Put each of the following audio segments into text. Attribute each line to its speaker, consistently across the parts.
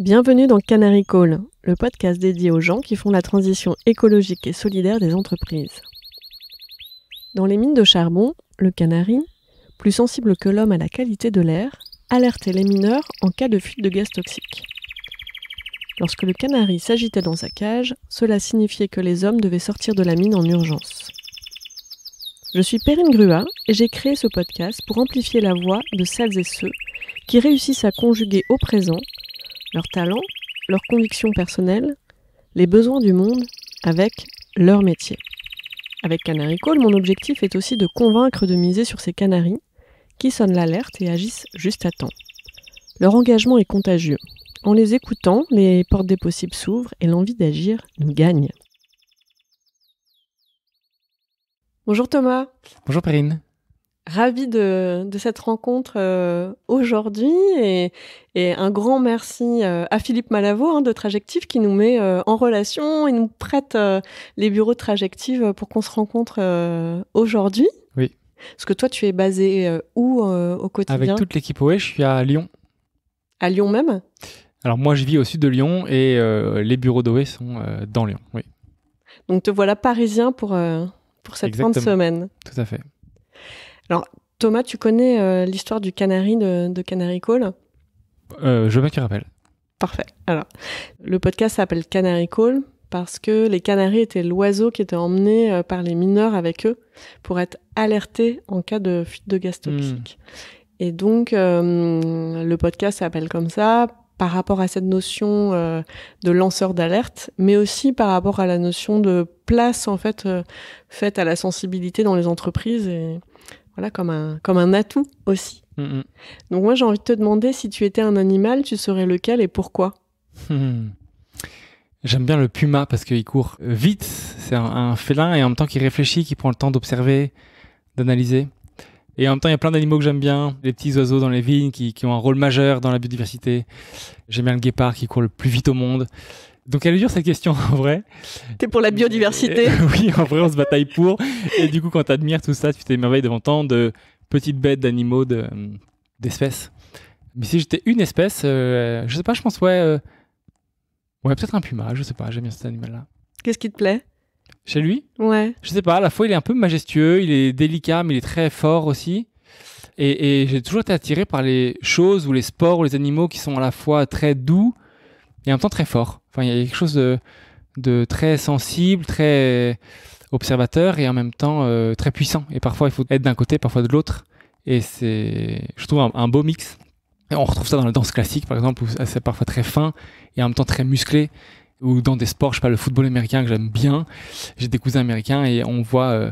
Speaker 1: Bienvenue dans Canary Call, le podcast dédié aux gens qui font la transition écologique et solidaire des entreprises. Dans les mines de charbon, le canari, plus sensible que l'homme à la qualité de l'air, alertait les mineurs en cas de fuite de gaz toxique. Lorsque le canari s'agitait dans sa cage, cela signifiait que les hommes devaient sortir de la mine en urgence. Je suis Perrine Grua et j'ai créé ce podcast pour amplifier la voix de celles et ceux qui réussissent à conjuguer au présent leurs talents, leurs convictions personnelles, les besoins du monde avec leur métier. Avec Canary Call, mon objectif est aussi de convaincre de miser sur ces canaries qui sonnent l'alerte et agissent juste à temps. Leur engagement est contagieux. En les écoutant, les portes des possibles s'ouvrent et l'envie d'agir nous gagne. Bonjour Thomas. Bonjour Perrine. Ravi de, cette rencontre euh, aujourd'hui et, un grand merci euh, à Philippe Malavo hein, de Trajective qui nous met euh, en relation et nous prête les bureaux de Trajective pour qu'on se rencontre aujourd'hui. Oui. Parce que toi, tu es basé où au quotidien Avec toute
Speaker 2: l'équipe OE, je suis à Lyon.
Speaker 1: À Lyon même
Speaker 2: Alors moi, je vis au sud de Lyon et les bureaux d'OE sont dans Lyon, oui.
Speaker 1: Donc te voilà parisien pour, cette fin de semaine. Tout à fait. Alors, Thomas, tu connais euh, l'histoire du canari de, de Canary Call
Speaker 2: euh, Je veux qu'il rappelle.
Speaker 1: Parfait. Alors, le podcast s'appelle Canary Call parce que les canaris étaient l'oiseau qui était emmené euh, par les mineurs avec eux pour être alerté en cas de fuite de gaz toxique. Hmm. Et donc, le podcast s'appelle comme ça par rapport à cette notion de lanceur d'alerte, mais aussi par rapport à la notion de place en fait faite à la sensibilité dans les entreprises et, voilà, comme un, comme un atout aussi. Mm, mm. Donc moi, j'ai envie de te demander si tu étais un animal, tu serais lequel et pourquoi
Speaker 2: J'aime bien le puma parce qu'il court vite, c'est un, félin et en même temps qu'il réfléchit, qu'il prend le temps d'observer, d'analyser. Et en même temps, il y a plein d'animaux que j'aime bien, les petits oiseaux dans les vignes qui, qui ont un rôle majeur dans la biodiversité. J'aime bien le guépard qui court le plus vite au monde. Donc elle est dure cette question en vrai. T'es pour la biodiversité. Euh, oui, en vrai on se bataille pour. Et du coup quand t'admires tout ça, tu t'émerveilles devant tant de petites bêtes, d'animaux, euh, d'espèces. Mais si j'étais une espèce, euh, je sais pas, je pense ouais, ouais peut-être un puma, je sais pas, j'aime bien cet animal-là.
Speaker 1: Qu'est-ce qui te plaît
Speaker 2: Chez lui Ouais. Je sais pas, à la fois il est un peu majestueux, il est délicat, mais il est très fort aussi. Et, et j'ai toujours été attiré par les choses ou les sports ou les animaux qui sont à la fois très doux et en même temps très forts il y a quelque chose de, de très sensible, très observateur et en même temps euh, très puissant. Et parfois, il faut être d'un côté, parfois de l'autre. Et c'est, je trouve, un, beau mix. Et on retrouve ça dans la danse classique, par exemple, où c'est parfois très fin et en même temps très musclé. Ou dans des sports, je sais pas, le football américain que j'aime bien. J'ai des cousins américains et on voit euh,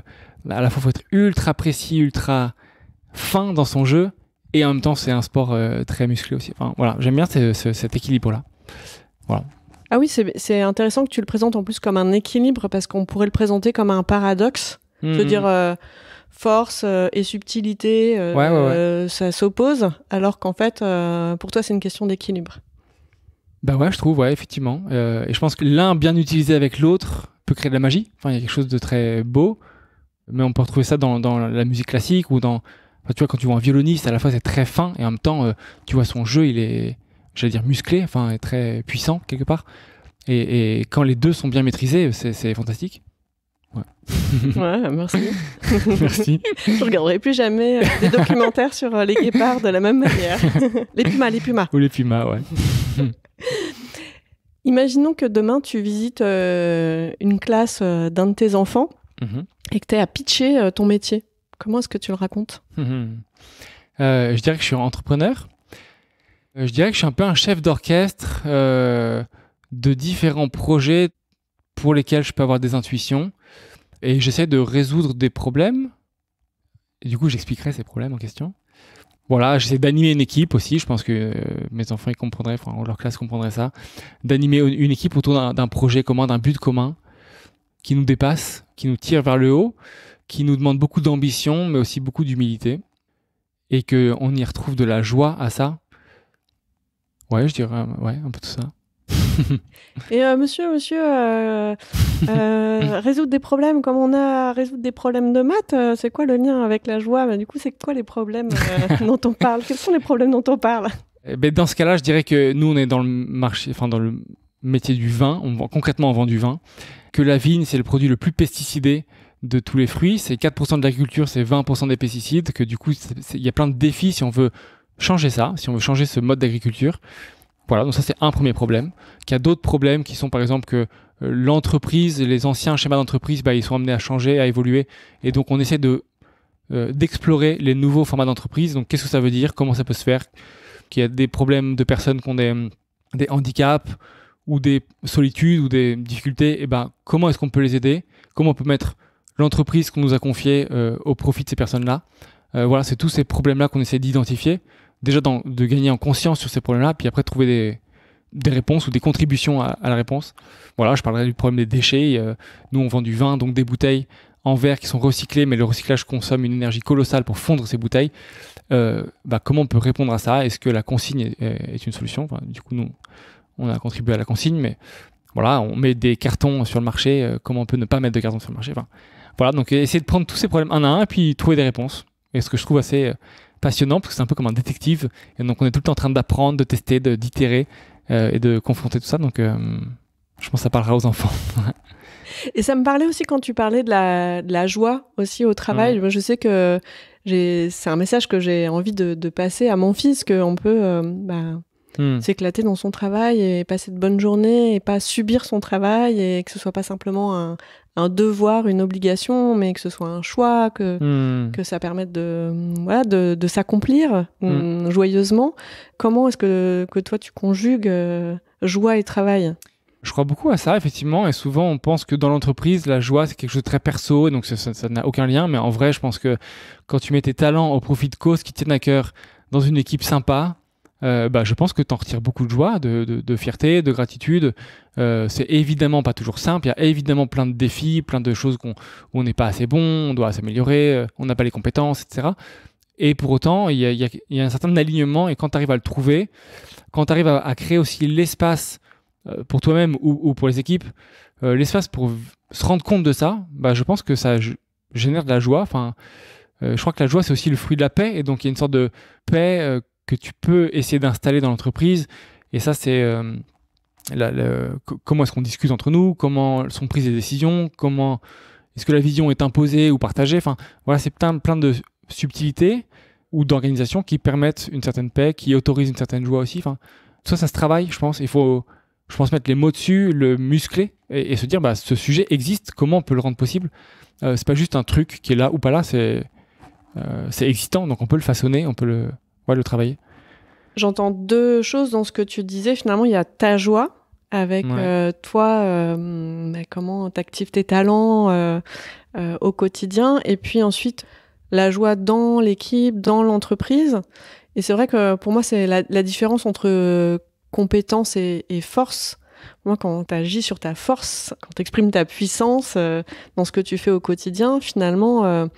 Speaker 2: à la fois faut être ultra précis, ultra fin dans son jeu et en même temps c'est un sport euh, très musclé aussi. voilà, j'aime bien cet équilibre là. Voilà.
Speaker 1: Ah oui, c'est intéressant que tu le présentes en plus comme un équilibre parce qu'on pourrait le présenter comme un paradoxe. Je veux hmm. dire, euh, force euh, et subtilité, euh, ça s'oppose, alors qu'en fait, pour toi, c'est une question d'équilibre.
Speaker 2: Bah ouais, je trouve, ouais, effectivement. et je pense que l'un bien utilisé avec l'autre peut créer de la magie. Enfin, il y a quelque chose de très beau, mais on peut retrouver ça dans, la musique classique ou dans. tu vois, quand tu vois un violoniste, à la fois c'est très fin et en même temps, tu vois son jeu, il est j'allais dire musclé, enfin très puissant quelque part. Et, quand les deux sont bien maîtrisés, c'est fantastique.
Speaker 1: Ouais. ouais, merci. merci. Je regarderai plus jamais euh, des documentaires sur euh, les guépards de la même manière. les pumas, les pumas. Ou les pumas, ouais. Imaginons que demain tu visites euh, une classe d'un de tes enfants mhm. et que tu es à pitcher ton métier. Comment est-ce que tu le racontes Je
Speaker 2: dirais que je suis entrepreneur euh, je dirais que je suis un peu un chef d'orchestre euh, de différents projets pour lesquels je peux avoir des intuitions et j'essaie de résoudre des problèmes. Et du coup, j'expliquerai ces problèmes en question. Voilà, j'essaie d'animer une équipe aussi. Je pense que euh, mes enfants ils comprendraient, enfin, leur classe comprendrait ça. D'animer une équipe autour d'un projet commun, d'un but commun qui nous dépasse, qui nous tire vers le haut, qui nous demande beaucoup d'ambition, mais aussi beaucoup d'humilité, et que on y retrouve de la joie à ça, Ouais, je dirais, ouais, un peu tout ça.
Speaker 1: Et euh, monsieur, monsieur, euh, euh, résoudre des problèmes comme on a résoudre des problèmes de maths, c'est quoi le lien avec la joie Ben Du coup, c'est quoi les problèmes dont on parle Quels sont les problèmes dont on parle
Speaker 2: eh ben, Dans ce cas-là, je dirais que nous, on est dans le marché, enfin dans le métier du vin, on vend, concrètement on vend du vin, que la vigne, c'est le produit le plus pesticidé de tous les fruits, c'est 4% de l'agriculture, c'est 20% des pesticides, que du coup, il y a plein de défis si on veut changer ça, si on veut changer ce mode d'agriculture, voilà, donc ça c'est un premier problème. Qu'il y a d'autres problèmes qui sont par exemple que euh, l'entreprise, les anciens schémas d'entreprise, bah, ils sont amenés à changer, à évoluer, et donc on essaie de euh, d'explorer les nouveaux formats d'entreprise. Donc qu'est-ce que ça veut dire, comment ça peut se faire, qu'il y a des problèmes de personnes qui ont des, des handicaps ou des solitudes ou des difficultés, et eh ben comment est-ce qu'on peut les aider, comment on peut mettre l'entreprise qu'on nous a confiée euh, au profit de ces personnes-là. voilà, c'est tous ces problèmes-là qu'on essaie d'identifier déjà de gagner en conscience sur ces problèmes-là, puis après trouver des, réponses ou des contributions à, la réponse. Voilà, je parlerai du problème des déchets. Euh, nous, on vend du vin, donc des bouteilles en verre qui sont recyclées, mais le recyclage consomme une énergie colossale pour fondre ces bouteilles. Euh, bah, comment on peut répondre à ça Est-ce que la consigne est, une solution Du coup, nous, on a contribué à la consigne, mais voilà, on met des cartons sur le marché. Euh, comment on peut ne pas mettre de cartons sur le marché Voilà, donc essayer de prendre tous ces problèmes un à un, puis trouver des réponses. Et ce que je trouve assez passionnant parce que c'est un peu comme un détective. Et donc on est tout le temps en train d'apprendre, de tester, d'itérer euh, et de confronter tout ça. Donc euh, je pense que ça parlera aux enfants.
Speaker 1: et ça me parlait aussi quand tu parlais de la, de la joie aussi au travail. Moi, je sais que c'est un message que j'ai envie de, de, passer à mon fils qu'on peut euh, bah, Hmm. S'éclater dans son travail et passer de bonnes journées et pas subir son travail et que ce soit pas simplement un, devoir, une obligation, mais que ce soit un choix, que, hmm. ça permette de, voilà, de, s'accomplir hmm, joyeusement. Comment est-ce que, toi tu conjugues euh, joie et travail
Speaker 2: je crois beaucoup à ça, effectivement, et souvent on pense que dans l'entreprise, la joie, c'est quelque chose de très perso, donc ça n'a aucun lien, mais en vrai, je pense que quand tu mets tes talents au profit de causes qui tiennent à cœur dans une équipe sympa, euh, bah, je pense que tu en retires beaucoup de joie, de, de, fierté, de gratitude. Euh, c'est évidemment pas toujours simple, il y a évidemment plein de défis, plein de choses qu'on, où on n'est pas assez bon, on doit s'améliorer, euh, on n'a pas les compétences, etc. Et pour autant, il y, y a, un certain alignement, et quand tu arrives à le trouver, quand tu arrives à, créer aussi l'espace pour toi-même ou, pour les équipes, l'espace pour se rendre compte de ça, bah, je pense que ça génère de la joie. Enfin, je crois que la joie, c'est aussi le fruit de la paix, et donc il y a une sorte de paix que tu peux essayer d'installer dans l'entreprise. Et ça, c'est euh, comment est-ce qu'on discute entre nous, comment sont prises les décisions, comment est-ce que la vision est imposée ou partagée. Enfin, voilà, c'est plein, plein de subtilités ou d'organisations qui permettent une certaine paix, qui autorisent une certaine joie aussi. Enfin, ça, ça se travaille, je pense. Il faut, je pense, mettre les mots dessus, le muscler et, se dire, bah, ce sujet existe, comment on peut le rendre possible euh, C'est pas juste un truc qui est là ou pas là, c'est euh, c'est existant, donc on peut le façonner, on peut le, ouais, le travailler
Speaker 1: J'entends deux choses dans ce que tu disais. Finalement, il y a ta joie avec euh, toi, euh, bah, comment tu comment tes talents euh, au quotidien, et puis ensuite la joie dans l'équipe, dans l'entreprise. Et c'est vrai que pour moi, c'est la, différence entre compétence et, et force. Moi, quand tu agis sur ta force, quand tu exprimes ta puissance dans ce que tu fais au quotidien, finalement,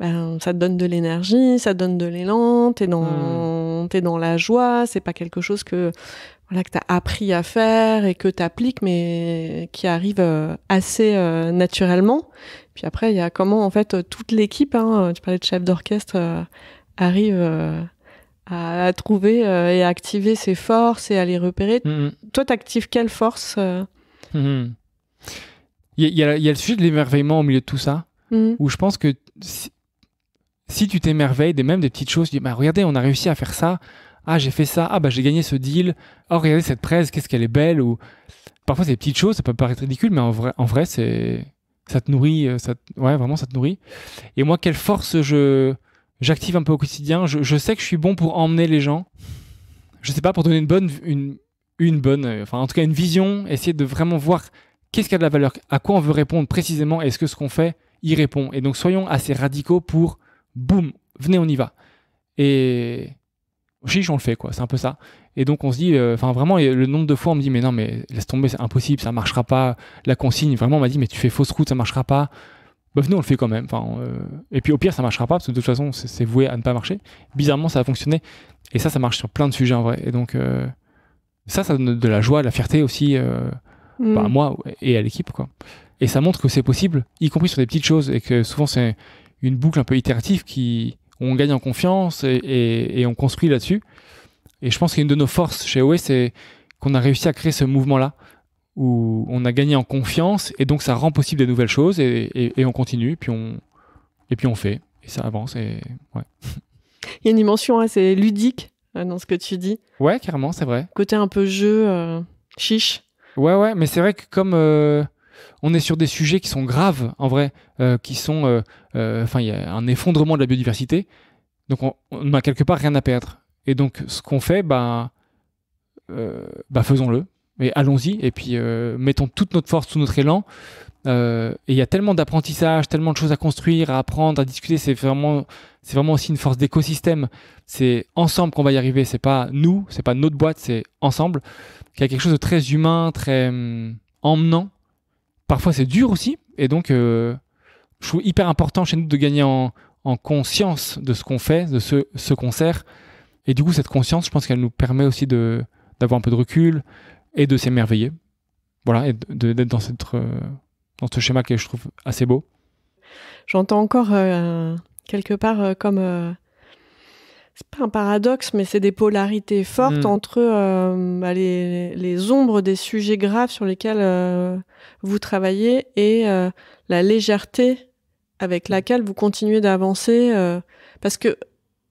Speaker 1: ben, ça te donne de l'énergie, ça te donne de l'élan, t'es dans, hmm. t'es dans la joie, c'est pas quelque chose que, voilà, que t'as appris à faire et que t'appliques, mais qui arrive euh, assez euh, naturellement. Puis après, il y a comment, en fait, toute l'équipe, hein, tu parlais de chef d'orchestre, euh, arrive à, trouver et à activer ses forces et à les repérer. Hmm. Toi, t'actives quelle force
Speaker 2: hmm. il, y a, le sujet de l'émerveillement au milieu de tout ça, où je pense que si tu t'émerveilles, des même des petites choses, tu dis, bah, regardez, on a réussi à faire ça. Ah, j'ai fait ça. Ah, bah, j'ai gagné ce deal. Oh regardez cette presse, qu'est-ce qu'elle est belle. Ou parfois, c'est des petites choses, ça peut paraître ridicule, mais en vrai, en vrai, c'est, ça te nourrit, euh, ça, ouais, vraiment, ça te nourrit. Et moi, quelle force je, j'active un peu au quotidien. Je, je, sais que je suis bon pour emmener les gens. Je sais pas, pour donner une bonne, une, une bonne, euh, enfin, en tout cas, une vision, essayer de vraiment voir qu'est-ce y a de la valeur, à quoi on veut répondre précisément, est-ce que ce qu'on fait y répond. Et donc, soyons assez radicaux pour boum, venez, on y va. Et chiche, on le fait, quoi. C'est un peu ça. Et donc, on se dit, euh, enfin, vraiment, le nombre de fois, on me dit, mais non, mais laisse tomber, c'est impossible, ça marchera pas. La consigne, vraiment, on m'a dit, mais tu fais fausse route, ça marchera pas. Bah, venez, on le fait quand même. Enfin, euh, Et puis, au pire, ça marchera pas, parce que de toute façon, c'est voué à ne pas marcher. Bizarrement, ça a fonctionné. Et ça, ça marche sur plein de sujets, en vrai. Et donc, euh, ça, ça donne de la joie, de la fierté aussi, à bah, mm. moi et à l'équipe, quoi. Et ça montre que c'est possible, y compris sur des petites choses, et que souvent, c'est une boucle un peu itérative qui, on gagne en confiance et, on construit là-dessus. Et je pense qu'une de nos forces chez OE, c'est qu'on a réussi à créer ce mouvement-là où on a gagné en confiance et donc ça rend possible des nouvelles choses et, on continue puis on et puis on fait et ça avance et ouais.
Speaker 1: Il y a une dimension assez ludique euh, dans ce que tu dis.
Speaker 2: Ouais, carrément, c'est vrai.
Speaker 1: Côté un peu jeu euh, chiche.
Speaker 2: Ouais, ouais, mais c'est vrai que comme euh, on est sur des sujets qui sont graves en vrai, euh, qui sont, euh, euh, enfin, il y a un effondrement de la biodiversité. Donc on n'a quelque part rien à perdre. Et donc ce qu'on fait, bah, bah faisons-le. Mais allons-y et puis mettons toute notre force, sous notre élan. et il y a tellement d'apprentissage, tellement de choses à construire, à apprendre, à discuter. C'est vraiment, c'est vraiment aussi une force d'écosystème. C'est ensemble qu'on va y arriver. C'est pas nous, c'est pas notre boîte, c'est ensemble. Il y a quelque chose de très humain, très hum, emmenant Parfois, c'est dur aussi. Et donc, euh, je trouve hyper important chez nous de gagner en, conscience de ce qu'on fait, de ce, ce qu'on sert. Et du coup, cette conscience, je pense qu'elle nous permet aussi de, d'avoir un peu de recul et de s'émerveiller. Voilà, et d'être dans, cette, euh, dans ce schéma que je trouve assez beau.
Speaker 1: J'entends encore euh, quelque part comme c'est pas un paradoxe, mais c'est des polarités fortes hmm. entre euh, bah, les, ombres des sujets graves sur lesquels euh, vous travaillez et euh, la légèreté avec laquelle vous continuez d'avancer, parce que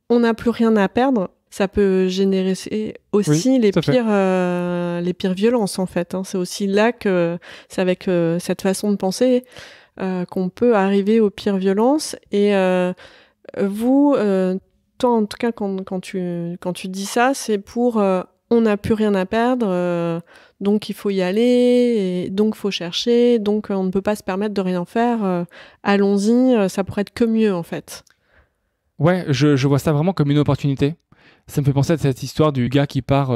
Speaker 1: on n'a plus rien à perdre. Ça peut générer aussi les pires, les pires violences en fait. Hein. C'est aussi là que c'est avec cette façon de penser qu'on peut arriver aux pires violences. Et vous, en tout cas, quand, tu, dis ça, c'est pour euh, on n'a plus rien à perdre, euh, donc il faut y aller, et donc faut chercher, donc euh, on ne peut pas se permettre de rien faire, allons-y, ça pourrait être que mieux en fait.
Speaker 2: Ouais, je, vois ça vraiment comme une opportunité ça me fait penser à cette histoire du gars qui part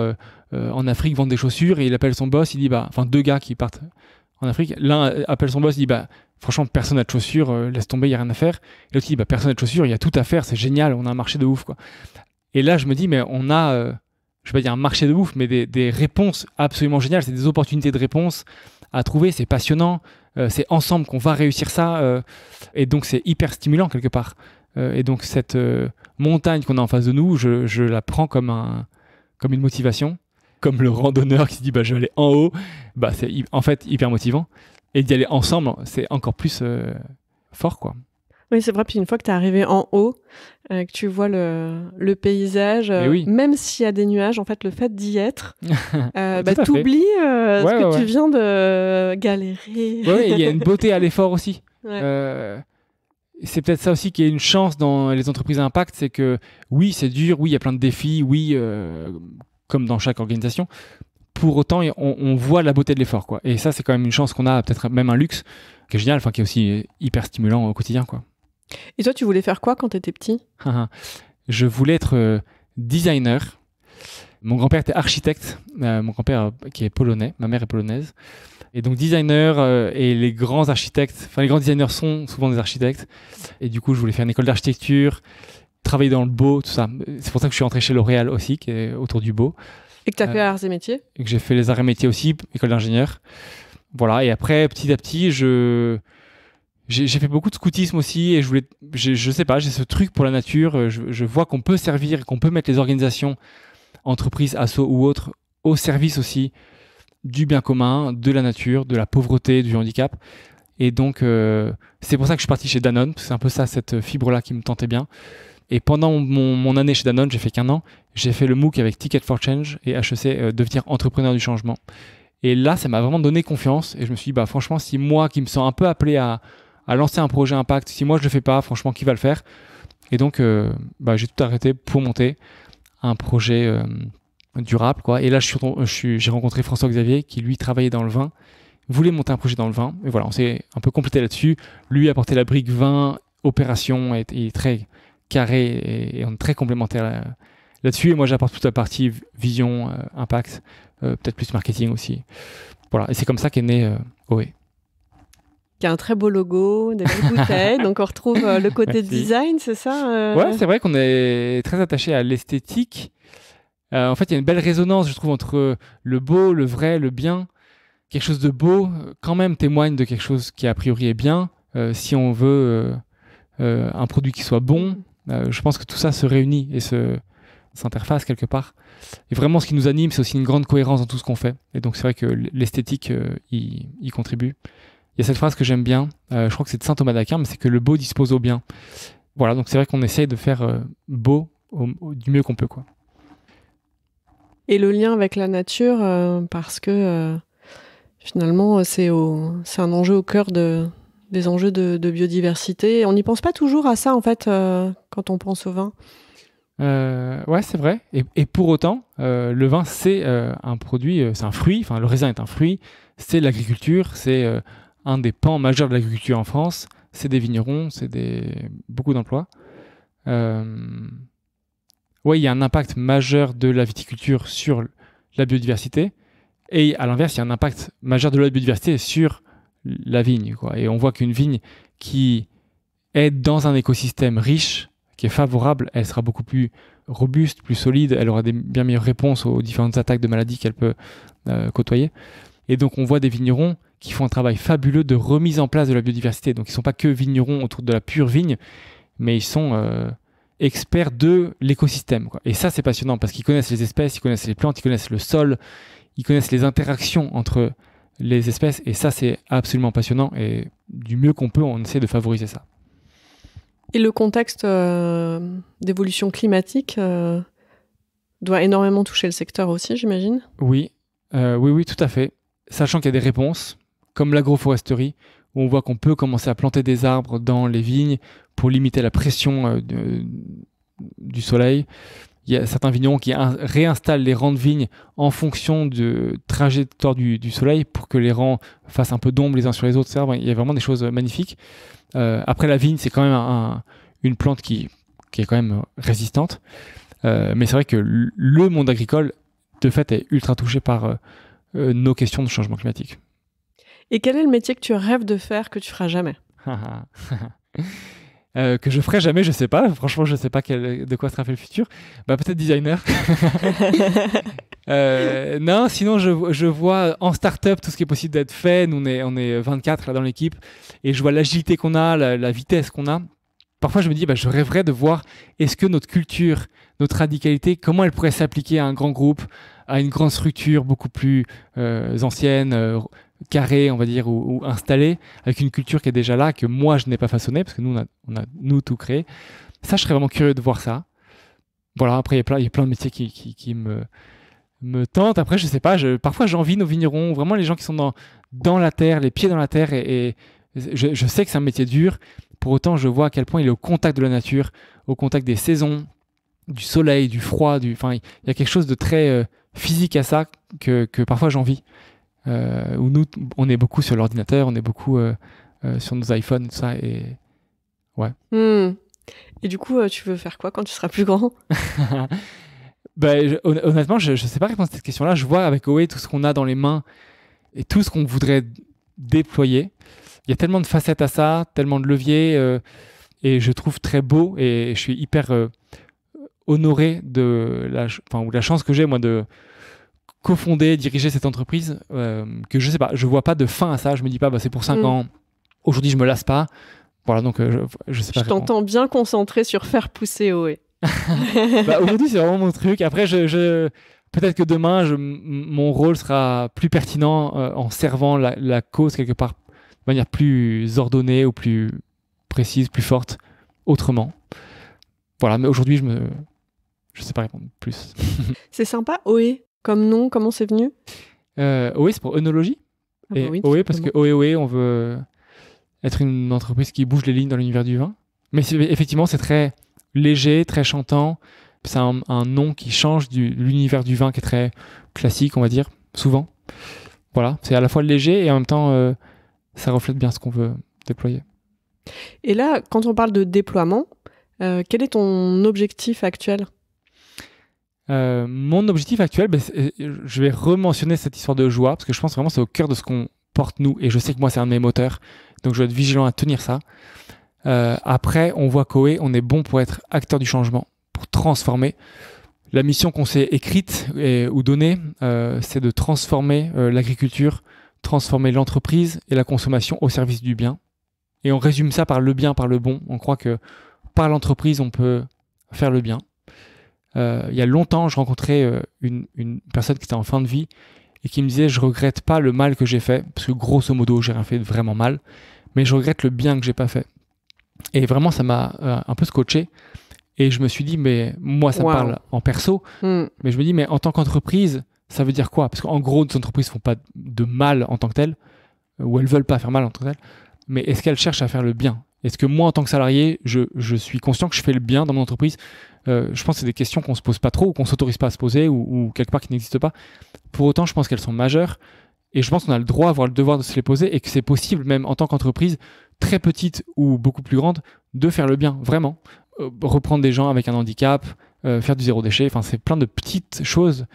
Speaker 2: en Afrique vendre des chaussures et il appelle son boss, il dit bah, enfin deux gars qui partent en Afrique. L'un euh, appelle son boss, il dit bah franchement personne n'a de chaussures, euh, laisse tomber, il n'y a rien à faire. l'autre dit bah, personne n'a de chaussures, il y a tout à faire, c'est génial, on a un marché de ouf quoi. Et là je me dis mais on a, euh, je vais pas dire un marché de ouf, mais des, réponses absolument géniales, c'est des opportunités de réponses à trouver, c'est passionnant, c'est ensemble qu'on va réussir ça, et donc c'est hyper stimulant quelque part. et donc cette montagne qu'on a en face de nous, je, je la prends comme un comme une motivation comme le randonneur qui se dit bah, je vais aller en haut, bah, c'est en fait hyper motivant. Et d'y aller ensemble, c'est encore plus euh, fort. quoi.
Speaker 1: Oui, c'est vrai. Puis une fois que tu es arrivé en haut, euh, que tu vois le, paysage, eh euh, même s'il y a des nuages, en fait, le fait d'y être, bah, tu bah, ce que tu viens de galérer. Oui, il y a une beauté à
Speaker 2: l'effort aussi. c'est peut-être ça aussi qui est une chance dans les entreprises à impact, c'est que oui, c'est dur, oui, il y a plein de défis, oui, comme dans chaque organisation. Pour autant, on, voit la beauté de l'effort, quoi. Et ça, c'est quand même une chance qu'on a, peut-être même un luxe qui est génial, enfin qui est aussi hyper stimulant au quotidien, quoi.
Speaker 1: Et toi, tu voulais faire quoi quand tu étais petit
Speaker 2: Je voulais être euh, designer. Mon grand-père était architecte, euh, mon grand-père euh, qui est polonais, ma mère est polonaise. Et donc designer et les grands architectes, enfin les grands designers sont souvent des architectes. Et du coup, je voulais faire une école d'architecture travailler dans le beau, tout ça. C'est pour ça que je suis rentré chez L'Oréal aussi, qui est autour du beau. Et que tu as euh, fait arts et métiers Et que j'ai fait les arts et métiers aussi, école d'ingénieur. Voilà, et après, petit à petit, je. J'ai fait beaucoup de scoutisme aussi et je voulais, je sais pas, j'ai ce truc pour la nature. Euh, je, vois qu'on peut servir, qu'on peut mettre les organisations, entreprises, assos ou autres, au service aussi du bien commun, de la nature, de la pauvreté, du handicap. Et donc, euh, c'est pour ça que je suis parti chez Danone, c'est un peu ça, cette fibre-là qui me tentait bien. Et pendant mon, année chez Danone, j'ai fait qu'un an, j'ai fait le MOOC avec Ticket for Change et HEC euh, Devenir entrepreneur du changement. Et là, ça m'a vraiment donné confiance. Et je me suis dit, bah, franchement, si moi qui me sens un peu appelé à, lancer un projet impact, si moi je le fais pas, franchement, qui va le faire Et donc, euh, bah, j'ai tout arrêté pour monter un projet euh, durable. Quoi. Et là, j'ai rencontré François Xavier qui, lui, travaillait dans le vin, voulait monter un projet dans le vin. Et voilà, on s'est un peu complété là-dessus. Lui a porté la brique vin, opération, et, et très carré et, on est très complémentaire euh, là-dessus. et moi, j'apporte toute la partie vision, euh, impact, euh, peut-être plus marketing aussi. Voilà. Et c'est comme ça qu'est né OE
Speaker 1: qui a un très beau logo, des belles bouteilles. donc on retrouve le côté design, c'est ça Oui, Ouais, c'est
Speaker 2: vrai qu'on est très attaché à l'esthétique. en fait, il y a une belle résonance, je trouve, entre le beau, le vrai, le bien. Quelque chose de beau, quand même, témoigne de quelque chose qui a priori est bien. si on veut un produit qui soit bon, euh, je pense que tout ça se réunit et se s'interface quelque part. Et vraiment, ce qui nous anime, c'est aussi une grande cohérence dans tout ce qu'on fait. Et donc, c'est vrai que l'esthétique euh, y, contribue. Il y a cette phrase que j'aime bien, euh, je crois que c'est de saint Thomas d'Aquin, mais c'est que le beau dispose au bien. Voilà, donc c'est vrai qu'on essaye de faire beau du mieux qu'on peut. quoi.
Speaker 1: Et le lien avec la nature, parce que finalement, c'est un enjeu au cœur de, des enjeux de, biodiversité. On n'y pense pas toujours à ça, en fait, euh, quand on pense au vin.
Speaker 2: Euh, ouais, c'est vrai. Et, pour autant, euh, le vin, c'est euh, un produit, c'est un fruit, enfin, le raisin est un fruit, c'est l'agriculture, c'est un des pans majeurs de l'agriculture en France, c'est des vignerons, c'est des... beaucoup d'emplois. Ouais, il y a un impact majeur de la viticulture sur la biodiversité. Et à l'inverse, il y a un impact majeur de la biodiversité sur la vigne. Et on voit qu'une vigne qui est dans un écosystème riche, qui est favorable, elle sera beaucoup plus robuste, plus solide, elle aura des bien meilleures réponses aux différentes attaques de maladies qu'elle peut euh, côtoyer. Et donc on voit des vignerons qui font un travail fabuleux de remise en place de la biodiversité. Donc ils ne sont pas que vignerons autour de la pure vigne, mais ils sont euh, experts de l'écosystème. Et ça c'est passionnant parce qu'ils connaissent les espèces, ils connaissent les plantes, ils connaissent le sol, ils connaissent les interactions entre les espèces. Et ça, c'est absolument passionnant. Et du mieux qu'on peut, on essaie de favoriser ça.
Speaker 1: Et le contexte euh, d'évolution climatique euh, doit énormément toucher le secteur aussi, j'imagine
Speaker 2: Oui, euh, oui, oui, tout à fait. Sachant qu'il y a des réponses, comme l'agroforesterie, où on voit qu'on peut commencer à planter des arbres dans les vignes pour limiter la pression du soleil, il y a certains vignerons qui réinstallent les rangs de vignes en fonction de trajectoire du, du soleil pour que les rangs fassent un peu d'ombre les uns sur les autres. Il y a vraiment des choses euh, magnifiques. Euh, après, la vigne, c'est quand même une plante qui, est quand même euh, résistante. mais c'est vrai que le monde agricole, de fait, est ultra touché par nos questions de changement climatique.
Speaker 1: Et quel est le métier que tu rêves de faire que tu feras jamais
Speaker 2: Euh, que je ferai jamais, je sais pas. Franchement, je sais pas de quoi sera fait le futur. Bah, peut-être designer. Euh, non, sinon, je, je, vois en start-up tout ce qui est possible d'être fait. Nous, on est, on est 24 là, dans l'équipe et je vois l'agilité qu'on a, la, vitesse qu'on a. Parfois, je me dis, bah, je rêverais de voir est-ce que notre culture, notre radicalité, comment elle pourrait s'appliquer à un grand groupe, à une grande structure beaucoup plus euh, ancienne, euh, carrée, on va dire, ou, installée, avec une culture qui est déjà là, que moi je n'ai pas façonnée, parce que nous, on a, nous tout créé. Ça, je serais vraiment curieux de voir ça. Voilà, après, il y a plein, de métiers qui, me, me tentent. Après, je sais pas, je, parfois j'envie nos vignerons, vraiment les gens qui sont dans, dans la terre, les pieds dans la terre, et, je, sais que c'est un métier dur. Pour autant, je vois à quel point il est au contact de la nature, au contact des saisons, du soleil, du froid, du. Enfin, il y a quelque chose de très euh, physique à ça que, parfois j'envie. Euh, où nous, on est beaucoup sur l'ordinateur, on est beaucoup euh, euh, sur nos iPhones, tout ça, et ouais.
Speaker 1: Hmm. Et du coup, euh, tu veux faire quoi quand tu seras plus grand
Speaker 2: ben, Honnêtement, je ne sais pas répondre à cette question-là. Je vois avec OE tout ce qu'on a dans les mains et tout ce qu'on voudrait déployer. Il y a tellement de facettes à ça, tellement de leviers, et je trouve très beau, et je suis hyper honoré de la, ou la chance que j'ai, moi, de cofonder, diriger cette entreprise, euh, que je sais pas, je vois pas de fin à ça. Je me dis pas, bah, c'est pour 5 mm. ans, aujourd'hui, je me lasse pas. Voilà, donc euh, je, je, t'entends
Speaker 1: bien concentré sur faire pousser OE.
Speaker 2: Bah, aujourd'hui, c'est vraiment mon truc. Après, je, je... peut-être que demain, je... mon rôle sera plus pertinent euh, en servant la, la, cause quelque part de manière plus ordonnée ou plus précise, plus forte, autrement. Voilà, mais aujourd'hui, je me je sais pas répondre plus.
Speaker 1: c'est sympa, OE, comme nom, comment c'est venu
Speaker 2: euh, OE, c'est pour œnologie. Ah bah et OE, parce que OE, e, on veut être une entreprise qui bouge les lignes dans l'univers du vin. Mais effectivement, c'est très léger, très chantant. C'est un, nom qui change de l'univers du vin qui est très classique, on va dire, souvent. Voilà, c'est à la fois léger et en même temps, euh, ça reflète bien ce qu'on veut déployer.
Speaker 1: Et là, quand on parle de déploiement, euh, quel est ton objectif actuel
Speaker 2: euh, mon objectif actuel, ben, euh, je vais rementionner cette histoire de joie, parce que je pense vraiment c'est au cœur de ce qu'on porte nous, et je sais que moi c'est un de mes moteurs, donc je vais être vigilant à tenir ça. Euh, après, on voit Koé, on est bon pour être acteur du changement, pour transformer. La mission qu'on s'est écrite et, ou donnée, euh, c'est de transformer euh, l'agriculture, transformer l'entreprise et la consommation au service du bien. Et on résume ça par le bien, par le bon. On croit que par l'entreprise, on peut faire le bien euh, il y a longtemps, je rencontrais euh, une, personne qui était en fin de vie et qui me disait je regrette pas le mal que j'ai fait parce que grosso modo j'ai rien fait vraiment mal mais je regrette le bien que j'ai pas fait et vraiment ça m'a euh, un peu scotché et je me suis dit mais moi ça parle en perso hmm. mais je me dis mais en tant qu'entreprise ça veut dire quoi parce qu'en gros nos entreprises font pas de mal en tant que telles ou elles veulent pas faire mal en tant que telles mais est-ce qu'elles cherchent à faire le bien est-ce que moi, en tant que salarié, je, suis conscient que je fais le bien dans mon entreprise euh, Je pense que c'est des questions qu'on se pose pas trop ou qu'on s'autorise pas à se poser ou, quelque part qui n'existe pas. Pour autant, je pense qu'elles sont majeures et je pense qu'on a le droit, voire le devoir de se les poser et que c'est possible, même en tant qu'entreprise, très petite ou beaucoup plus grande, de faire le bien, vraiment. Euh, reprendre des gens avec un handicap, euh, faire du zéro déchet, enfin, c'est plein de petites choses.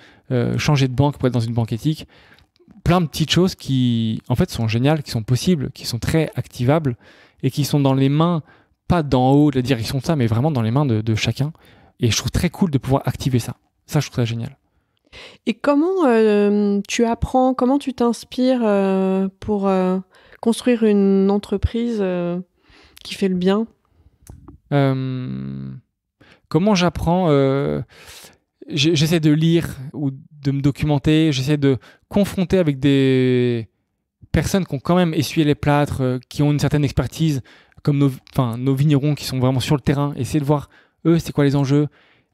Speaker 2: changer de banque pour être dans une banque éthique plein de petites choses qui, en fait, sont géniales, qui sont possibles, qui sont très activables et qui sont dans les mains, pas d'en haut de la direction de ça, mais vraiment dans les mains de, chacun. Et je trouve très cool de pouvoir activer ça. Ça, je trouve ça génial.
Speaker 1: Et comment euh, tu apprends, comment tu t'inspires euh, pour euh, construire une entreprise qui fait le bien
Speaker 2: Comment j'apprends J'essaie de lire ou de me documenter, j'essaie de confronter avec des, personnes qui ont quand même essuyé les plâtres, euh, qui ont une certaine expertise, comme nos, enfin, nos vignerons qui sont vraiment sur le terrain, essayer de voir eux, c'est quoi les enjeux.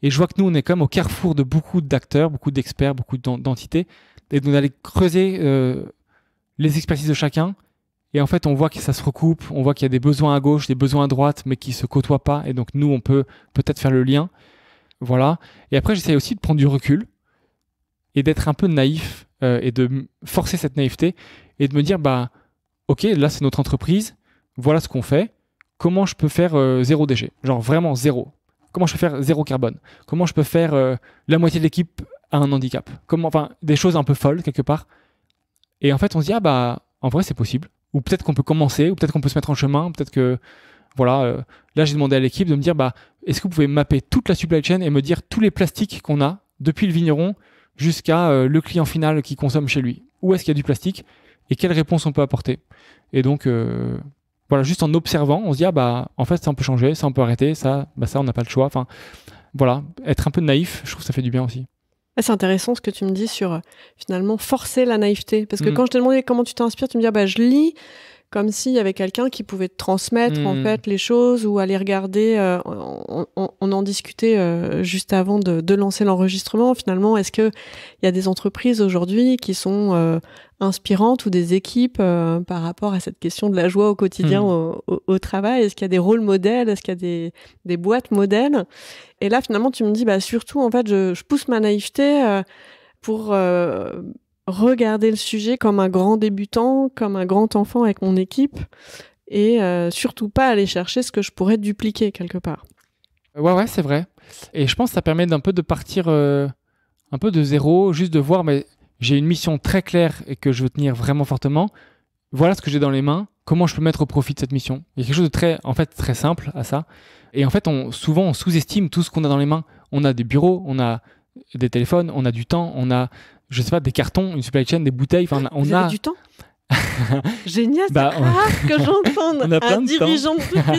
Speaker 2: Et je vois que nous, on est comme au carrefour de beaucoup d'acteurs, beaucoup d'experts, beaucoup d'entités, et donc d'aller creuser euh, les expertises de chacun. Et en fait, on voit que ça se recoupe, on voit qu'il y a des besoins à gauche, des besoins à droite, mais qui se côtoient pas. Et donc nous, on peut peut-être faire le lien. Voilà. Et après, j'essaie aussi de prendre du recul et d'être un peu naïf euh, et de forcer cette naïveté et de me dire, bah, ok, là c'est notre entreprise, voilà ce qu'on fait, comment je peux faire euh, zéro déchet, genre vraiment zéro. Comment je peux faire zéro carbone Comment je peux faire euh, la moitié de l'équipe à un handicap Comment, enfin, des choses un peu folles quelque part. Et en fait, on se dit ah bah en vrai c'est possible. Ou peut-être qu'on peut commencer, ou peut-être qu'on peut se mettre en chemin, peut-être que voilà. Euh, là, j'ai demandé à l'équipe de me dire bah est-ce que vous pouvez mapper toute la supply chain et me dire tous les plastiques qu'on a depuis le vigneron jusqu'à le client final qui consomme chez lui. Où est-ce qu'il y a du plastique et quelle réponse on peut apporter. Et donc, euh, voilà, juste en observant, on se dit, ah, bah, en fait, ça on peut changer, ça on peut arrêter, ça, bah, ça on n'a pas le choix. Enfin, voilà, être un peu naïf, je trouve que ça fait du bien aussi.
Speaker 1: Ah, c'est intéressant ce que tu me dis sur euh, finalement forcer la naïveté. Parce que mm. quand je t'ai demandé comment tu t'inspires, tu me dis, ah, bah, je lis comme s'il y avait quelqu'un qui pouvait te transmettre en mm. fait les choses ou aller regarder euh, on en discutait euh, juste avant de, lancer l'enregistrement. Finalement, est-ce qu'il y a des entreprises aujourd'hui qui sont euh, inspirantes ou des équipes euh, par rapport à cette question de la joie au quotidien hmm. au, travail Est-ce qu'il y a des rôles modèles Est-ce qu'il y a des, boîtes modèles Et là, finalement, tu me dis, bah, surtout, en fait, je, pousse ma naïveté pour regarder le sujet comme un grand débutant, comme un grand enfant avec mon équipe et surtout pas aller chercher ce que je pourrais dupliquer quelque part.
Speaker 2: Ouais, ouais, c'est vrai. Et je pense que ça permet d'un peu de partir euh, un peu de zéro, juste de voir, mais j'ai une mission très claire et que je veux tenir vraiment fortement. Voilà ce que j'ai dans les mains. Comment je peux mettre au profit de cette mission Il y a quelque chose de très, en fait, très simple à ça. Et en fait, on, souvent, on sous-estime tout ce qu'on a dans les mains. On a des bureaux, on a des téléphones, on a du temps, on a, je sais pas, des cartons, une supply chain, des bouteilles. Enfin, on a du temps. Génial, c'est bah, que j'entende un dirigeant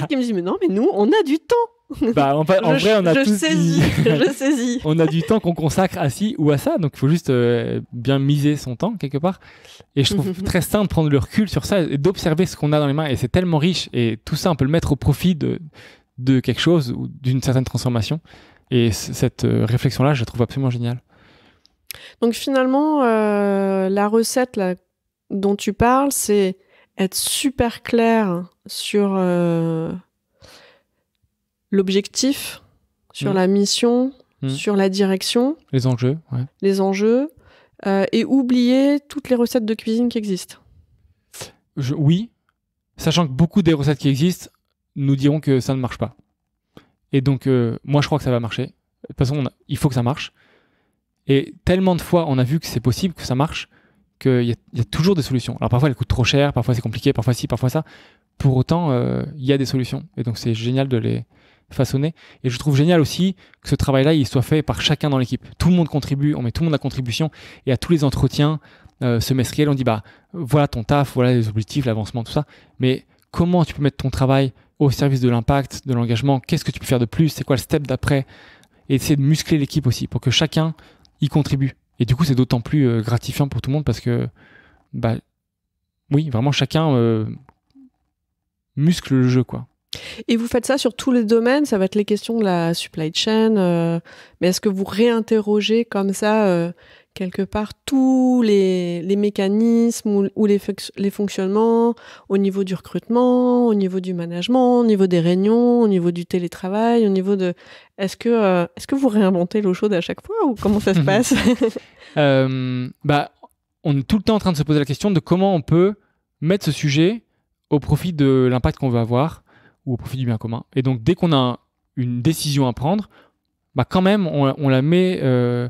Speaker 2: qui
Speaker 1: me dit mais non mais nous on a du temps. Bah, en, vrai, on a
Speaker 2: on a du temps qu'on consacre à ci ou à ça, donc il faut juste euh, bien miser son temps quelque part. Et je trouve très sain de prendre le recul sur ça et d'observer ce qu'on a dans les mains. Et c'est tellement riche. Et tout ça, on peut le mettre au profit de, quelque chose ou d'une certaine transformation. Et cette euh, réflexion-là, je la trouve absolument géniale.
Speaker 1: Donc finalement, euh, la recette dont tu parles, c'est être super clair sur l'objectif, sur mm. la mission, mm. sur la direction. Les enjeux, Les enjeux. Euh, et oublier toutes les recettes de cuisine qui existent.
Speaker 2: oui, sachant que beaucoup des recettes qui existent nous diront que ça ne marche pas. Et donc, euh, moi, je crois que ça va marcher. De toute façon, il faut que ça marche. Et tellement de fois, on a vu que c'est possible, que ça marche, qu'il y, y, a toujours des solutions. Alors, parfois, elles coûtent trop cher, parfois, c'est compliqué, parfois, ci, parfois, ça. Pour autant, euh, il y a des solutions. Et donc, c'est génial de les, façonné. Et je trouve génial aussi que ce travail-là, il soit fait par chacun dans l'équipe. Tout le monde contribue, on met tout le monde à contribution. Et à tous les entretiens euh, semestriels, on dit, bah, voilà ton taf, voilà les objectifs, l'avancement, tout ça. Mais comment tu peux mettre ton travail au service de l'impact, de l'engagement Qu'est-ce que tu peux faire de plus C'est quoi le step d'après Et essayer de muscler l'équipe aussi pour que chacun y contribue. Et du coup, c'est d'autant plus euh, gratifiant pour tout le monde parce que, bah, oui, vraiment chacun euh, muscle le jeu, quoi.
Speaker 1: Et vous faites ça sur tous les domaines, ça va être les questions de la supply chain, euh, mais est-ce que vous réinterrogez comme ça, euh, quelque part, tous les, mécanismes ou, les, fonctionnements au niveau du recrutement, au niveau du management, au niveau des réunions, au niveau du télétravail, au niveau de... Est-ce que, euh, est que vous réinventez l'eau chaude à chaque fois ou comment ça se mhm. passe
Speaker 2: bah, On est tout le temps en train de se poser la question de comment on peut mettre ce sujet au profit de l'impact qu'on veut avoir au profit du bien commun. Et donc, dès qu'on a une décision à prendre, bah, quand même, on, la met euh,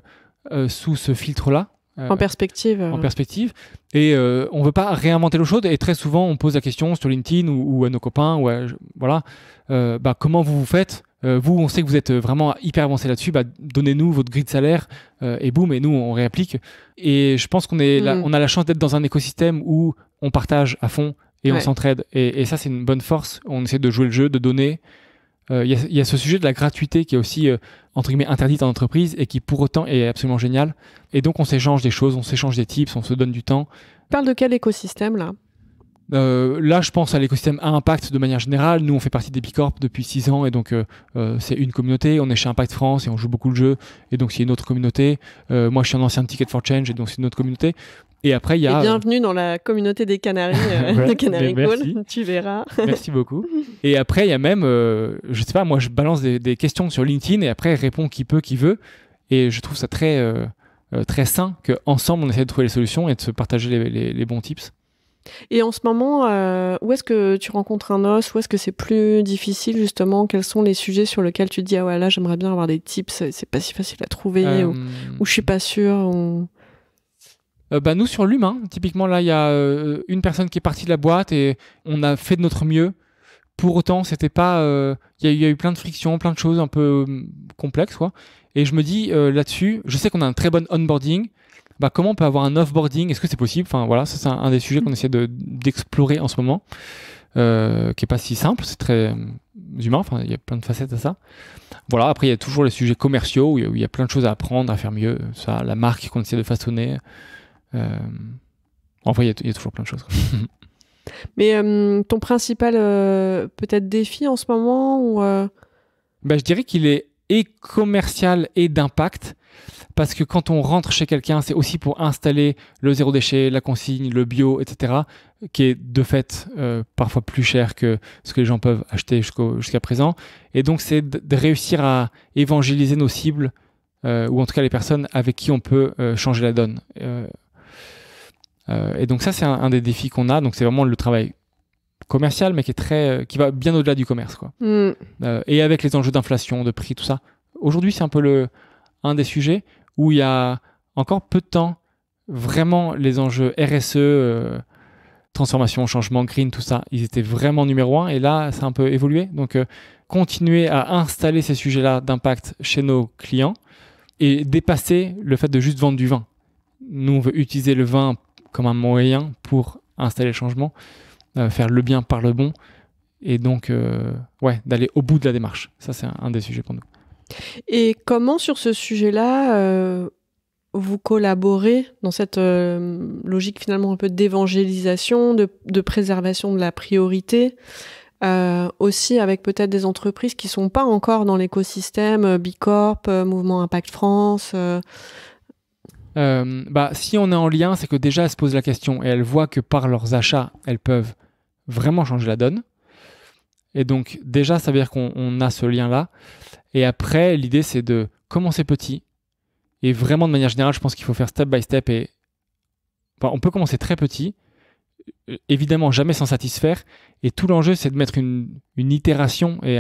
Speaker 2: euh, sous ce filtre-là. Euh, en perspective. En perspective. Et on ne veut pas réinventer l'eau chaude. Et très souvent, on pose la question sur LinkedIn ou, à nos copains, ou voilà, bah, comment vous vous faites vous, on sait que vous êtes vraiment hyper avancé là-dessus, bah, donnez-nous votre grille de salaire et boum, et nous, on réapplique. Et je pense qu'on est hmm. on a la chance d'être dans un écosystème où on partage à fond et on s'entraide. Et, ça, c'est une bonne force. On essaie de jouer le jeu, de donner. Euh, il y, a ce sujet de la gratuité qui est aussi, euh, entre guillemets, interdite en entreprise et qui, pour autant, est absolument génial. Et donc, on s'échange des choses, on s'échange des tips, on se donne du temps.
Speaker 1: Parle de quel écosystème, là
Speaker 2: euh, là, je pense à l'écosystème à impact de manière générale. Nous, on fait partie d'Epicorp depuis 6 ans et donc c'est une communauté. On est chez Impact France et on joue beaucoup le jeu et donc c'est une autre communauté. moi, je suis un ancien Ticket for Change et donc c'est une autre communauté. Et après, il y a. Euh, bienvenue
Speaker 1: dans la communauté des Canaries, euh, de tu verras. merci
Speaker 2: beaucoup. Et après, il y a même, euh, je sais pas, moi, je balance des, questions sur LinkedIn et après, répond qui peut, qui veut. Et je trouve ça très. très sain qu'ensemble on essaie de trouver les solutions et de se partager les, bons tips.
Speaker 1: Et en ce moment, où est-ce que tu rencontres un os Où est-ce que c'est plus difficile justement Quels sont les sujets sur lesquels tu te dis ah ouais là j'aimerais bien avoir des tips, c'est pas si facile à trouver ou, Je je suis pas sûr euh, bah, nous, sur l'humain,
Speaker 2: typiquement, là, il y a euh, une personne qui est partie de la boîte et on a fait de notre mieux. Pour autant, c'était pas. Euh, il y, a eu plein de frictions, plein de choses un peu complexes, quoi. Et je me dis là-dessus, je sais qu'on a un très bon onboarding. Bah, comment on peut avoir un offboarding Est-ce que c'est possible Enfin, voilà, c'est un, des sujets qu'on essaie d'explorer en ce moment, qui est pas si simple. C'est très humain. Enfin, il y a plein de facettes à ça. Voilà. Après, il y a toujours les sujets commerciaux où il y, a plein de choses à apprendre, à faire mieux. Ça, la marque qu'on essaie de façonner. Euh, enfin, il y, a toujours plein de choses.
Speaker 1: Mais euh, ton principal, euh, peut-être, défi en ce moment ou bah,
Speaker 2: Je dirais qu'il est et commercial et d'impact. Parce que quand on rentre chez quelqu'un, c'est aussi pour installer le zéro déchet, la consigne, le bio, etc., qui est de fait parfois plus cher que ce que les gens peuvent acheter jusqu'à présent. Et donc, c'est de réussir à évangéliser nos cibles, ou en tout cas les personnes avec qui on peut changer la donne. Euh, et donc ça, c'est un, des défis qu'on a. Donc c'est vraiment le travail commercial, mais qui est très, euh, qui va bien au-delà du commerce, quoi. Mm. Euh, et avec les enjeux d'inflation, de prix, tout ça. Aujourd'hui, c'est un peu le un des sujets où il y a encore peu de temps vraiment les enjeux RSE, transformation, changement, green, tout ça. Ils étaient vraiment numéro un, et là, ça a un peu évolué. Donc, continuer à installer ces sujets-là d'impact chez nos clients et dépasser le fait de juste vendre du vin. Nous, on veut utiliser le vin comme un moyen pour installer le changement, euh, faire le bien par le bon, et donc euh, ouais, d'aller au bout de la démarche. Ça, c'est un, des sujets pour nous.
Speaker 1: Et comment sur ce sujet-là, euh, vous collaborez dans cette logique finalement un peu d'évangélisation, de, préservation de la priorité aussi avec peut-être des entreprises qui sont pas encore dans l'écosystème Bicorp, Mouvement Impact France,
Speaker 2: euh, bah, si on est en lien, c'est que déjà elles se posent la question et elles voient que par leurs achats, elles peuvent vraiment changer la donne. Et donc déjà, ça veut dire qu'on a ce lien-là. Et après, l'idée, c'est de commencer petit. Et vraiment, de manière générale, je pense qu'il faut faire step by step. Et on peut commencer très petit, euh, évidemment jamais s'en satisfaire. Et tout l'enjeu, c'est de mettre une, itération et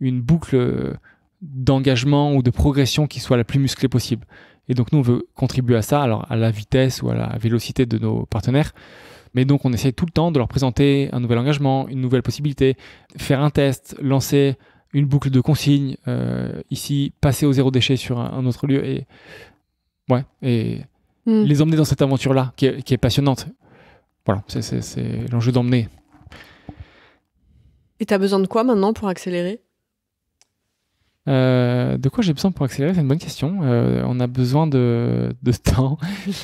Speaker 2: une boucle euh, d'engagement ou de progression qui soit la plus musclée possible. Et donc nous, on veut contribuer à ça, alors à la vitesse ou à la vélocité de nos partenaires. Mais donc on essaie tout le temps de leur présenter un nouvel engagement, une nouvelle possibilité, faire un test, lancer une boucle de consigne, euh, ici passer au zéro déchet sur un, autre lieu et ouais et hmm. les emmener dans cette aventure là qui qui est passionnante. Voilà, c'est l'enjeu d'emmener.
Speaker 1: Et tu as besoin de quoi maintenant pour accélérer
Speaker 2: euh, de quoi j'ai besoin pour accélérer C'est une bonne question. Euh, on a besoin de, de temps.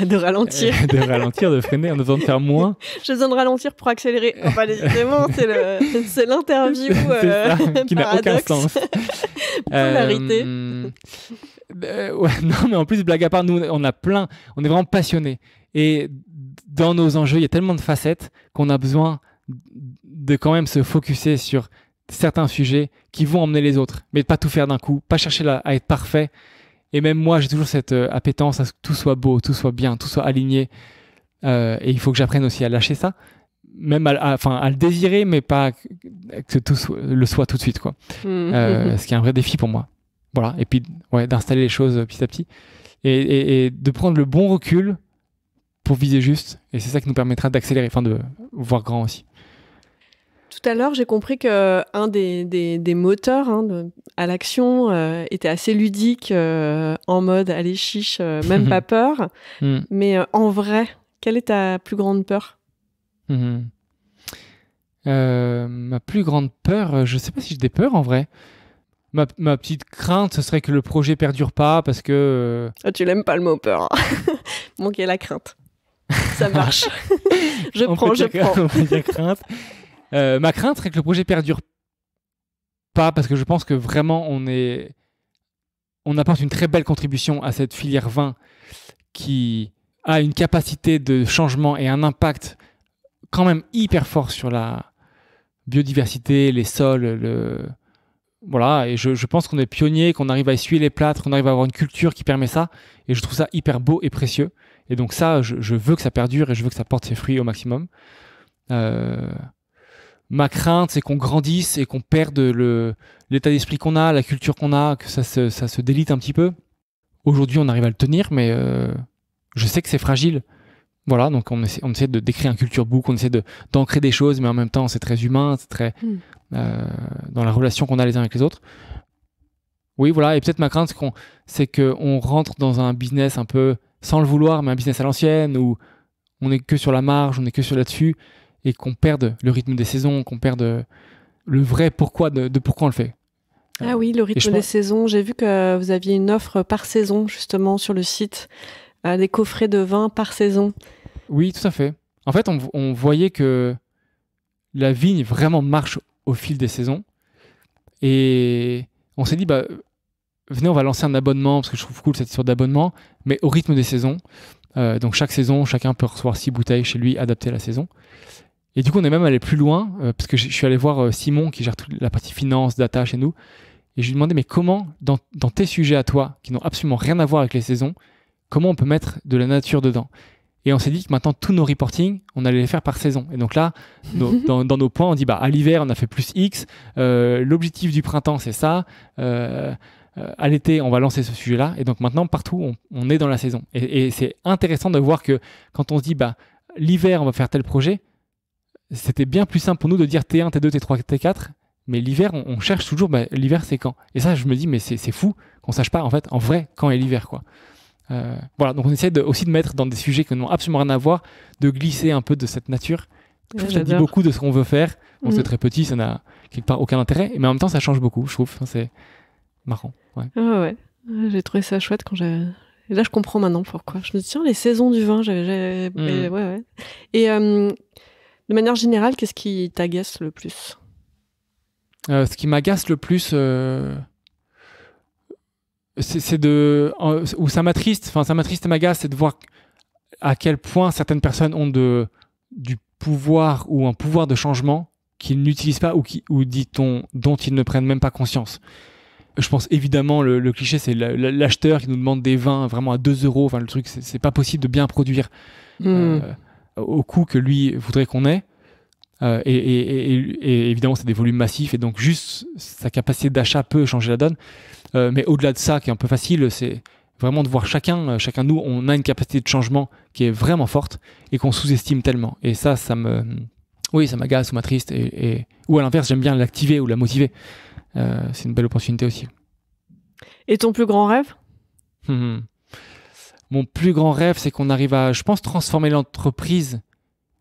Speaker 1: de ralentir.
Speaker 2: de ralentir, de freiner. On a besoin de faire moins.
Speaker 1: J'ai besoin de ralentir pour accélérer. c'est l'interview euh, qui n'a aucun sens. Polarité. Bah,
Speaker 2: non, mais en plus, blague à part, nous, on a plein. On est vraiment passionnés. Et dans nos enjeux, il y a tellement de facettes qu'on a besoin de quand même se focuser sur certains sujets qui vont emmener les autres, mais de pas tout faire d'un coup, pas chercher à être parfait. Et même moi, j'ai toujours cette euh, appétence à ce que tout soit beau, tout soit bien, tout soit aligné. Euh, et il faut que j'apprenne aussi à lâcher ça, même à, à, à, le désirer, mais pas que tout le soit tout de suite, quoi. Hmm. Euh, ce qui est un vrai défi pour moi. Voilà. Et puis, ouais, d'installer les choses petit à petit et, et, de prendre le bon recul pour viser juste. Et c'est ça qui nous permettra d'accélérer, enfin de voir grand aussi
Speaker 1: tout à l'heure, j'ai compris que un des, des, moteurs hein, à l'action euh, était assez ludique, euh, en mode allez chiche, euh, même mhm. pas peur. Mhm. Mais en vrai, quelle est ta plus grande peur
Speaker 2: mhm. Ma plus grande peur, je ne sais pas si j'ai des peurs en vrai. Ma, petite crainte, ce serait que le projet perdure pas parce que.
Speaker 1: Ah, tu l'aimes pas le mot peur. Hein. Manquer la crainte. Ça marche. je prends, je
Speaker 2: prends. Euh, ma crainte serait que le projet perdure pas parce que je pense que vraiment on est on apporte une très belle contribution à cette filière vin qui a une capacité de changement et un impact quand même hyper fort sur la biodiversité, les sols, le voilà et je, pense qu'on est pionnier, qu'on arrive à essuyer les plâtres, qu'on arrive à avoir une culture qui permet ça et je trouve ça hyper beau et précieux et donc ça je, je veux que ça perdure et je veux que ça porte ses fruits au maximum. Euh, ma crainte, c'est qu'on grandisse et qu'on perde l'état d'esprit qu'on a, la culture qu'on a, que ça se, délite un petit peu. Aujourd'hui, on arrive à le tenir, mais euh, je sais que c'est fragile. Voilà, donc on essaie, de décrire un culture book, on essaie de, d'ancrer des choses, mais en même temps, c'est très humain, c'est très hmm. euh, dans la relation qu'on a les uns avec les autres. Oui, voilà, et peut-être ma crainte, c'est qu'on, c'est rentre dans un business un peu sans le vouloir, mais un business à l'ancienne, où on n'est que sur la marge, on n'est que sur là-dessus et qu'on perde le rythme des saisons, qu'on perde le vrai pourquoi de, pourquoi on le fait. Ah oui, le rythme des
Speaker 1: saisons. J'ai vu que vous aviez une offre par saison, justement, sur le site, euh, des coffrets de vin par saison.
Speaker 2: Oui, tout à fait. En fait, on, voyait que la vigne vraiment marche au fil des saisons. Et on s'est dit, bah, venez, on va lancer un abonnement, parce que je trouve cool cette histoire d'abonnement, mais au rythme des saisons. Euh, donc chaque saison, chacun peut recevoir six bouteilles chez lui, adaptées à la saison. Et du coup, on est même allé plus loin, euh, parce que je suis allé voir euh, Simon, qui gère toute la partie finance, data chez nous, et je lui demandé, mais comment, dans, tes sujets à toi, qui n'ont absolument rien à voir avec les saisons, comment on peut mettre de la nature dedans et on s'est dit que maintenant, tous nos reporting, on allait les faire par saison. Et donc là, dans, nos points, on dit, bah, à l'hiver, on a fait plus X, euh, l'objectif du printemps, c'est ça, à l'été, on va lancer ce sujet-là. Et donc maintenant, partout, on, est dans la saison. Et, et c'est intéressant de voir que quand on se dit, bah, l'hiver, on va faire tel projet, c'était bien plus simple pour nous de dire T1, T2, T3, T4. Mais l'hiver, on, cherche toujours, bah, l'hiver c'est quand Et ça, je me dis, mais c'est fou qu'on sache pas en fait, en vrai, quand est l'hiver quoi. Euh, voilà, donc on essaie de, aussi de mettre dans des sujets qui n'ont absolument rien à voir, de glisser un peu de cette nature. Je trouve ça dit beaucoup de ce qu'on veut faire. on c'est mm. très petit, ça n'a quelque part aucun intérêt, mais en même temps, ça change beaucoup, je trouve. c'est marrant. Ouais.
Speaker 1: ouais. J'ai trouvé ça chouette quand j'ai. Là, je comprends maintenant pourquoi. Je me dis, tiens, les saisons du vin, j'avais. Mm. Ouais, ouais. Et euh, de manière générale, qu'est-ce qui t'agace le plus
Speaker 2: euh, Ce qui m'agace le plus, euh, c'est de. ou ça m'attriste, enfin, ça m'attriste et m'agace, c'est de voir à quel point certaines personnes ont de, du pouvoir ou un pouvoir de changement qu'ils n'utilisent pas ou, qui, ou dit dont ils ne prennent même pas conscience. Je pense évidemment, le, cliché, c'est l'acheteur qui nous demande des vins vraiment à 2 euros. Enfin, le truc, c'est pas possible de bien produire. Hmm. Euh, au coût que lui voudrait qu'on ait. Euh, et, évidemment, c'est des volumes massifs, et donc juste sa capacité d'achat peut changer la donne. Euh, mais au-delà de ça, qui est un peu facile, c'est vraiment de voir chacun, euh, chacun de nous, on a une capacité de changement qui est vraiment forte et qu'on sous-estime tellement. Et ça, ça me, oui, ça m'agace ou m'attriste. Et, ou à l'inverse, j'aime bien l'activer ou la motiver. c'est une belle opportunité aussi.
Speaker 1: Et ton plus grand rêve
Speaker 2: hum, hum. Mon plus grand rêve, c'est qu'on arrive à, je pense, transformer l'entreprise.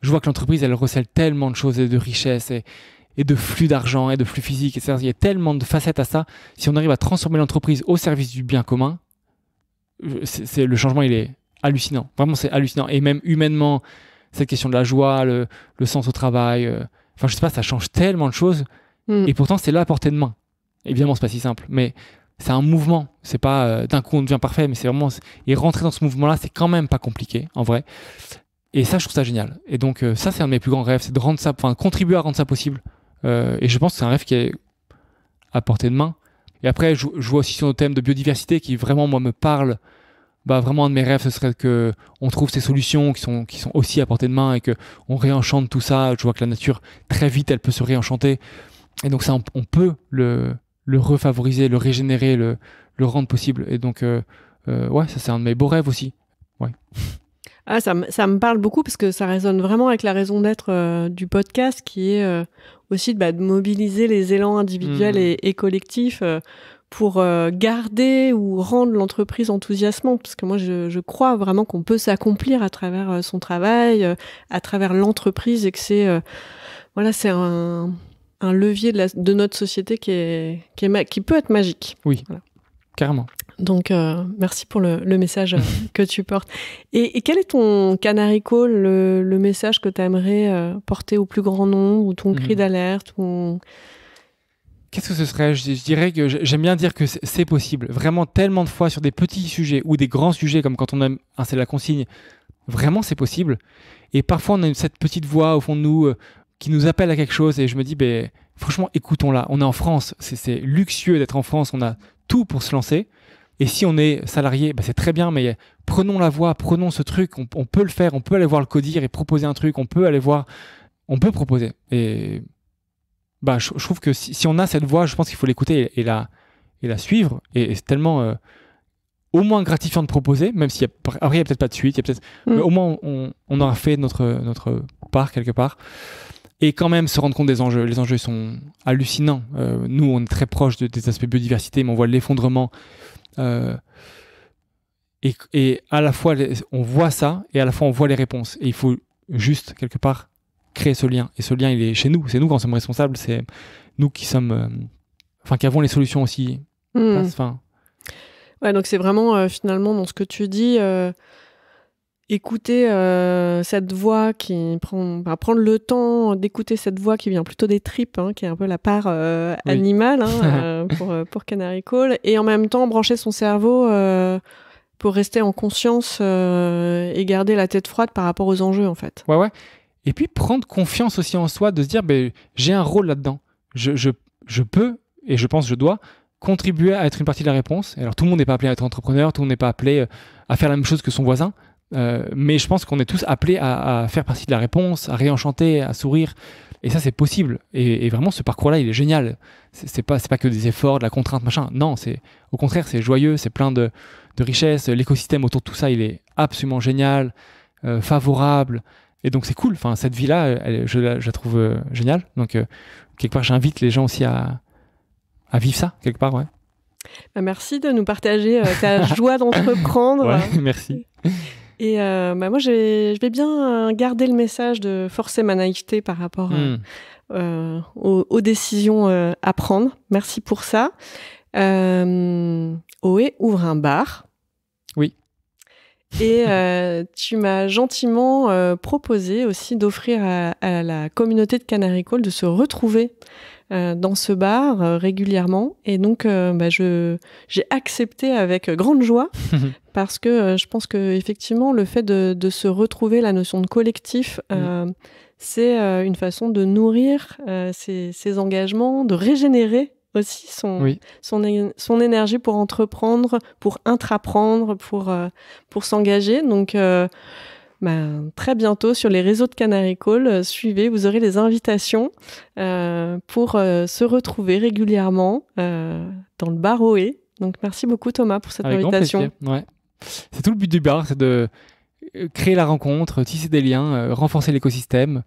Speaker 2: Je vois que l'entreprise, elle recèle tellement de choses et de richesses et, de flux d'argent et de flux physique. Et il y a tellement de facettes à ça. Si on arrive à transformer l'entreprise au service du bien commun, c'est le changement, il est hallucinant. Vraiment, c'est hallucinant. Et même humainement, cette question de la joie, le, sens au travail, euh, enfin, je sais pas, ça change tellement de choses. Hmm. Et pourtant, c'est là à portée de main. Évidemment, n'est pas si simple, mais c'est un mouvement. C'est pas euh, d'un coup on devient parfait, mais c'est vraiment. Et rentrer dans ce mouvement-là, c'est quand même pas compliqué, en vrai. Et ça, je trouve ça génial. Et donc, euh, ça, c'est un de mes plus grands rêves, c'est de rendre ça, enfin, contribuer à rendre ça possible. Euh, et je pense que c'est un rêve qui est à portée de main. Et après, je, vois aussi sur le thème de biodiversité qui vraiment, moi, me parle. Bah, vraiment, un de mes rêves, ce serait que on trouve ces solutions qui sont, qui sont aussi à portée de main et que on réenchante tout ça. Je vois que la nature, très vite, elle peut se réenchanter. Et donc, ça, on peut le, le refavoriser, le régénérer, le, le rendre possible. Et donc, euh, euh, ouais, ça c'est un de mes beaux rêves aussi. Ouais.
Speaker 1: Ah, ça, ça, me parle beaucoup parce que ça résonne vraiment avec la raison d'être euh, du podcast qui est aussi bah, de mobiliser les élans individuels mmh. et, et, collectifs pour garder ou rendre l'entreprise enthousiasmante. Parce que moi, je, je crois vraiment qu'on peut s'accomplir à travers son travail, à travers l'entreprise et que c'est. voilà, c'est un un levier de, notre société qui, peut être magique.
Speaker 2: Oui, carrément.
Speaker 1: Donc, euh, merci pour le, message euh, que tu portes. Et, quel est ton canarico, le, message que tu aimerais euh, porter au plus grand nombre, ou ton cri mhm. d'alerte ou...
Speaker 2: Qu'est-ce que ce serait je, dirais que j'aime bien dire que c'est possible. Vraiment, tellement de fois sur des petits sujets ou des grands sujets, comme quand on aime, un hein, c'est la consigne, vraiment c'est possible. Et parfois, on a cette petite voix au fond de nous, qui nous appelle à quelque chose et je me dis, ben, franchement, écoutons-la. On est en France, c'est luxueux d'être en France, on a tout pour se lancer. Et si on est salarié, ben, c'est très bien, mais prenons la voix, prenons ce truc, on, on, peut le faire, on peut aller voir le codir et proposer un truc, on peut aller voir, on peut proposer. Et bah, je, trouve que si, on a cette voix, je pense qu'il faut l'écouter et, la, et la suivre. Et, c'est tellement euh, au moins gratifiant de proposer, même s'il n'y a, a peut-être pas de suite, il y a peut-être, mm. au moins on, on aura fait notre, notre part quelque part et quand même se rendre compte des enjeux. Les enjeux sont hallucinants. Euh, nous, on est très proche de, des aspects biodiversité, mais on voit l'effondrement. Euh, et, à la fois, on voit ça, et à la fois, on voit les réponses. Et il faut juste, quelque part, créer ce lien. Et ce lien, il est chez nous. C'est nous qui en sommes responsables. C'est nous qui sommes. Euh, enfin, qui avons les solutions aussi. Hmm. Enfin,
Speaker 1: ouais, donc c'est vraiment, finalement, dans ce que tu dis écouter euh, cette voix qui prend bah, prendre le temps d'écouter cette voix qui vient plutôt des tripes hein, qui est un peu la part euh, animale hein, euh, pour, pour Canary Call et en même temps brancher son cerveau pour rester en conscience et garder la tête froide par rapport aux enjeux en fait
Speaker 2: ouais ouais et puis prendre confiance aussi en soi de se dire ben j'ai un rôle là-dedans je, je, je peux et je pense je dois contribuer à être une partie de la réponse. Alors tout le monde n'est pas appelé à être entrepreneur, tout le monde n'est pas appelé à faire la même chose que son voisin, euh, mais je pense qu'on est tous appelés à, faire partie de la réponse, à réenchanter, à sourire. Et ça, c'est possible. Et, vraiment, ce parcours-là, il est génial. C'est pas, pas que des efforts, de la contrainte, machin. Non, c'est au contraire, c'est joyeux, c'est plein de, richesses. L'écosystème autour de tout ça, il est absolument génial, euh, favorable. Et donc, c'est cool. Enfin, cette vie-là, je, la trouve euh, géniale. Donc, quelque part, j'invite les gens aussi à, vivre ça, quelque part, ouais.
Speaker 1: Bah, merci de nous partager ta joie d'entreprendre. merci. Et euh, bah moi, je vais bien euh, garder le message de forcer ma naïveté par rapport euh, hmm. aux, décisions à prendre. Merci pour ça. Oé ouvre un bar. Oui. Et tu m'as gentiment proposé aussi d'offrir à, la communauté de Call de se retrouver euh, dans ce bar euh, régulièrement. Et donc, euh, bah, je, j'ai accepté avec grande joie parce que je pense que effectivement, le fait de, de, se retrouver, la notion de collectif, mm. c'est une façon de nourrir ses, engagements, de régénérer aussi son, son, son, énergie pour entreprendre, pour intraprendre, pour, pour s'engager. Donc, ben, très bientôt sur les réseaux de Canary Call. Euh, suivez, vous aurez les invitations euh, pour euh, se retrouver régulièrement dans le bar OE. Donc merci beaucoup Thomas pour cette invitation.
Speaker 2: C'est tout le but du bar, c'est de créer la rencontre, tisser des liens, renforcer l'écosystème,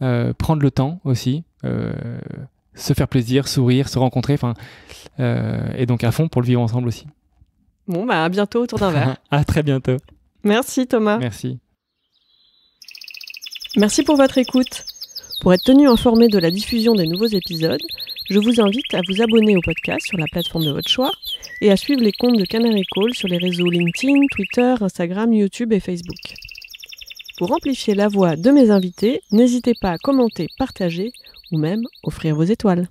Speaker 2: prendre le temps aussi, se faire plaisir, sourire, se rencontrer, enfin, et donc à fond pour le vivre ensemble aussi.
Speaker 1: Bon, bah à bientôt autour d'un verre.
Speaker 2: à très bientôt.
Speaker 1: Merci Thomas. Merci. Merci pour votre écoute. Pour être tenu informé de la diffusion des nouveaux épisodes, je vous invite à vous abonner au podcast sur la plateforme de votre choix et à suivre les comptes de Canary Call sur les réseaux LinkedIn, Twitter, Instagram, YouTube et Facebook. Pour amplifier la voix de mes invités, n'hésitez pas à commenter, partager ou même offrir vos étoiles.